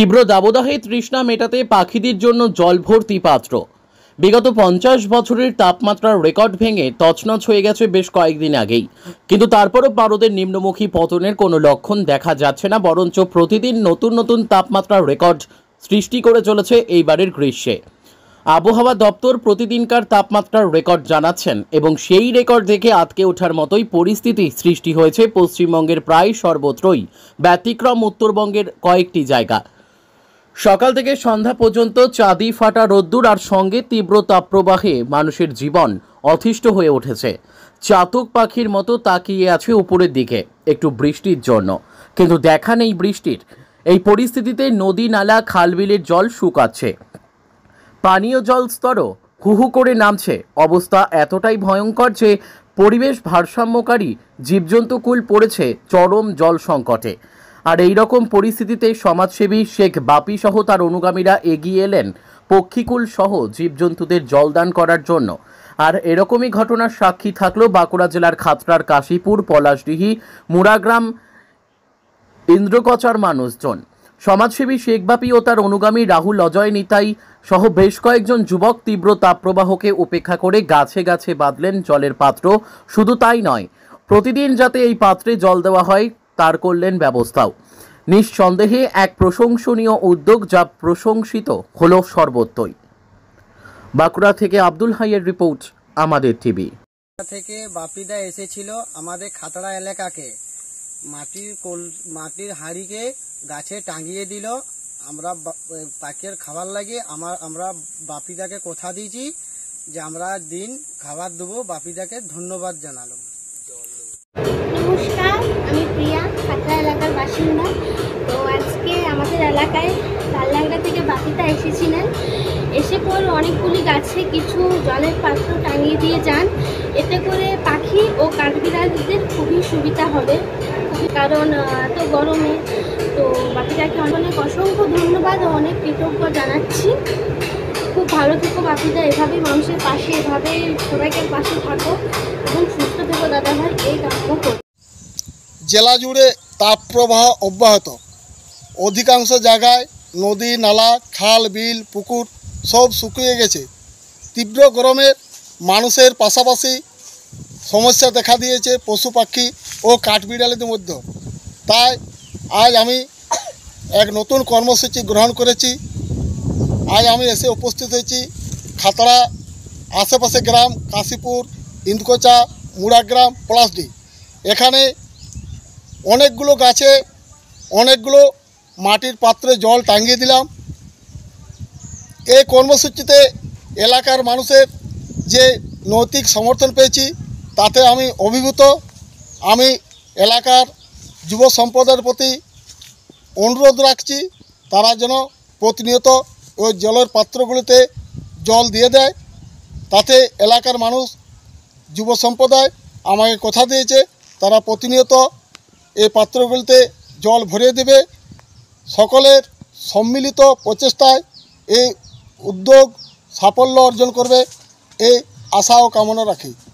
তীব্র দাবদাহে তৃষ্ণা মেটাতে পাখিদের জন্য জল ভর্তি পাত্র বিগত পঞ্চাশ বছরের তাপমাত্রার রেকর্ড ভেঙে তছনছ হয়ে গেছে বেশ কয়েকদিন আগেই কিন্তু তারপরও পারদের নিম্নমুখী পতনের কোনো লক্ষণ দেখা যাচ্ছে না বরঞ্চ প্রতিদিন নতুন নতুন তাপমাত্রার রেকর্ড সৃষ্টি করে চলেছে এইবারের গ্রীষ্মে আবহাওয়া দপ্তর প্রতিদিনকার তাপমাত্রার রেকর্ড জানাচ্ছেন এবং সেই রেকর্ড দেখে আতকে ওঠার মতোই পরিস্থিতি সৃষ্টি হয়েছে পশ্চিমবঙ্গের প্রায় সর্বত্রই ব্যতিক্রম উত্তরবঙ্গের কয়েকটি জায়গা সকাল থেকে সন্ধ্যা পর্যন্ত চাঁদি ফাটা রোদ্দুর আর সঙ্গে তীব্র তাপপ্রবাহে মানুষের জীবন অতিষ্ঠ হয়ে উঠেছে চাতক পাখির মতো তাকিয়ে আছে উপরের দিকে একটু বৃষ্টির জন্য কিন্তু দেখা নেই বৃষ্টির এই পরিস্থিতিতে নদী নালা খালবিলের জল শুকাচ্ছে পানীয় জল স্তরও হুহু করে নামছে অবস্থা এতটাই ভয়ঙ্কর যে পরিবেশ ভারসাম্যকারী জীবজন্তুকুল পড়েছে চরম জল সংকটে আর এই রকম পরিস্থিতিতে সমাজসেবী শেখ বাপি সহ তার অনুগামীরা এগিয়ে এলেন পক্ষীকুল সহ জীবজন্তুদের জলদান করার জন্য আর এরকমই ঘটনার সাক্ষী থাকলো বাঁকুড়া জেলার খাতড়ার কাশীপুর পলাশডিহি মুরাগ্রাম ইন্দ্রকচার মানুষজন সমাজসেবী শেখ বাপি ও তার অনুগামী রাহুল অজয় নিতাই সহ বেশ কয়েকজন যুবক তীব্র তাপপ্রবাহকে উপেক্ষা করে গাছে গাছে বাঁধলেন জলের পাত্র শুধু তাই নয় প্রতিদিন যাতে এই পাত্রে জল দেওয়া হয় তার করলেন ব্যবস্থাও নিঃসন্দেহে এক প্রশংসনীয় উদ্যোগ যা প্রশংসিত হল সর্বত্রই বাঁকুড়া থেকে আব্দুল হাইয়ের রিপোর্ট আমাদের টিভি থেকে বাপিদা এসেছিল আমাদের খাতড়া এলাকাকে মাটির কোল মাটির হাঁড়িকে গাছে টাঙিয়ে দিল আমরা পাখির খাবার লাগে আমার আমরা বাপিদাকে কথা দিয়েছি যে আমরা দিন খাবার দেবো বাপিদাকে ধন্যবাদ জানালাম কিছুই না তো আজকে আমাদের এলাকায় তাল্লাংরা থেকে বাকিটা এসেছিলেন এসে পর অনেকগুলি গাছে কিছু জলের পাত্র টাঙিয়ে দিয়ে যান এতে করে পাখি ও কাঠবিড়ালদের খুবই সুবিধা হবে কারণ এত গরমে তো বাকিটাকে অনেক অসংখ্য ধন্যবাদ অনেক কৃতজ্ঞ জানাচ্ছি খুব ভালো থেকো বাপিদা এভাবেই মানুষের পাশে এভাবে সবাইকে পাশে থাকো এবং সুস্থ থেকো দাদা ভাই এই কাম্য জেলা জুড়ে তাপপ্রবাহ অব্যাহত অধিকাংশ জায়গায় নদী নালা খাল বিল পুকুর সব শুকিয়ে গেছে তীব্র গরমে মানুষের পাশাপাশি সমস্যা দেখা দিয়েছে পশু পাখি ও কাঠবিড়ালের মধ্যে তাই আজ আমি এক নতুন কর্মসূচি গ্রহণ করেছি আজ আমি এসে উপস্থিত হয়েছি খাতড়া আশেপাশে গ্রাম কাশীপুর ইন্দকোচা মুড়াগ্রাম পলাশডি এখানে অনেকগুলো গাছে অনেকগুলো মাটির পাত্রে জল টাঙিয়ে দিলাম এই কর্মসূচিতে এলাকার মানুষের যে নৈতিক সমর্থন পেয়েছি তাতে আমি অভিভূত আমি এলাকার যুব সম্প্রদায়ের প্রতি অনুরোধ রাখছি তারা যেন প্রতিনিয়ত ওই জলের পাত্রগুলিতে জল দিয়ে দেয় তাতে এলাকার মানুষ যুব সম্প্রদায় আমাকে কথা দিয়েছে তারা প্রতিনিয়ত এই পাত্রগুলিতে জল ভরিয়ে দেবে সকলের সম্মিলিত প্রচেষ্টায় এই উদ্যোগ সাফল্য অর্জন করবে এই আশা ও কামনা রাখি